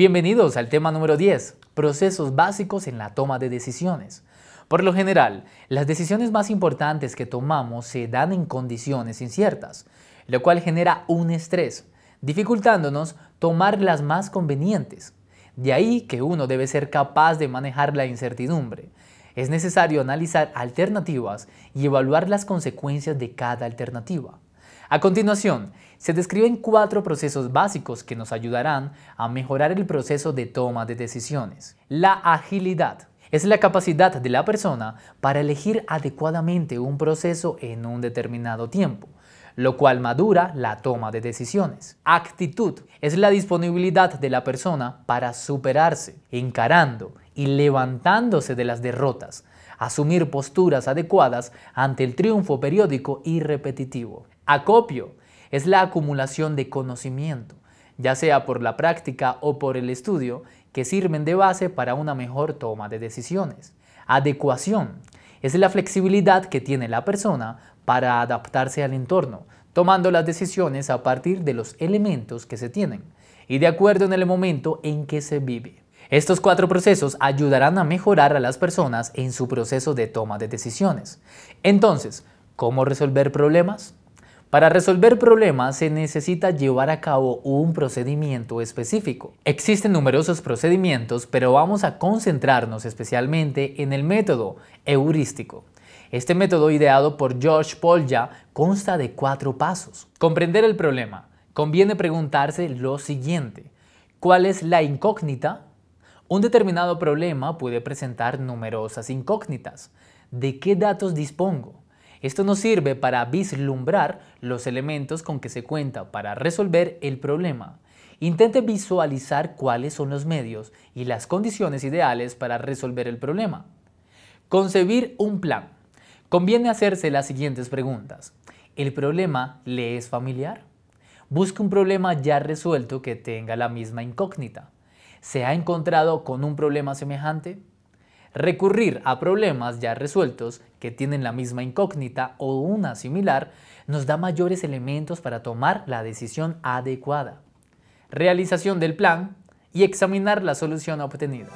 Bienvenidos al tema número 10, procesos básicos en la toma de decisiones. Por lo general, las decisiones más importantes que tomamos se dan en condiciones inciertas, lo cual genera un estrés, dificultándonos tomar las más convenientes. De ahí que uno debe ser capaz de manejar la incertidumbre. Es necesario analizar alternativas y evaluar las consecuencias de cada alternativa. A continuación, se describen cuatro procesos básicos que nos ayudarán a mejorar el proceso de toma de decisiones. La agilidad es la capacidad de la persona para elegir adecuadamente un proceso en un determinado tiempo lo cual madura la toma de decisiones. Actitud es la disponibilidad de la persona para superarse, encarando, y levantándose de las derrotas, asumir posturas adecuadas ante el triunfo periódico y repetitivo. Acopio es la acumulación de conocimiento, ya sea por la práctica o por el estudio, que sirven de base para una mejor toma de decisiones. Adecuación es la flexibilidad que tiene la persona para adaptarse al entorno, tomando las decisiones a partir de los elementos que se tienen y de acuerdo en el momento en que se vive. Estos cuatro procesos ayudarán a mejorar a las personas en su proceso de toma de decisiones. Entonces, ¿cómo resolver problemas? Para resolver problemas se necesita llevar a cabo un procedimiento específico. Existen numerosos procedimientos, pero vamos a concentrarnos especialmente en el método heurístico. Este método ideado por George Polya consta de cuatro pasos. Comprender el problema. Conviene preguntarse lo siguiente. ¿Cuál es la incógnita un determinado problema puede presentar numerosas incógnitas. ¿De qué datos dispongo? Esto nos sirve para vislumbrar los elementos con que se cuenta para resolver el problema. Intente visualizar cuáles son los medios y las condiciones ideales para resolver el problema. Concebir un plan. Conviene hacerse las siguientes preguntas. ¿El problema le es familiar? Busque un problema ya resuelto que tenga la misma incógnita se ha encontrado con un problema semejante? Recurrir a problemas ya resueltos que tienen la misma incógnita o una similar nos da mayores elementos para tomar la decisión adecuada, realización del plan y examinar la solución obtenida.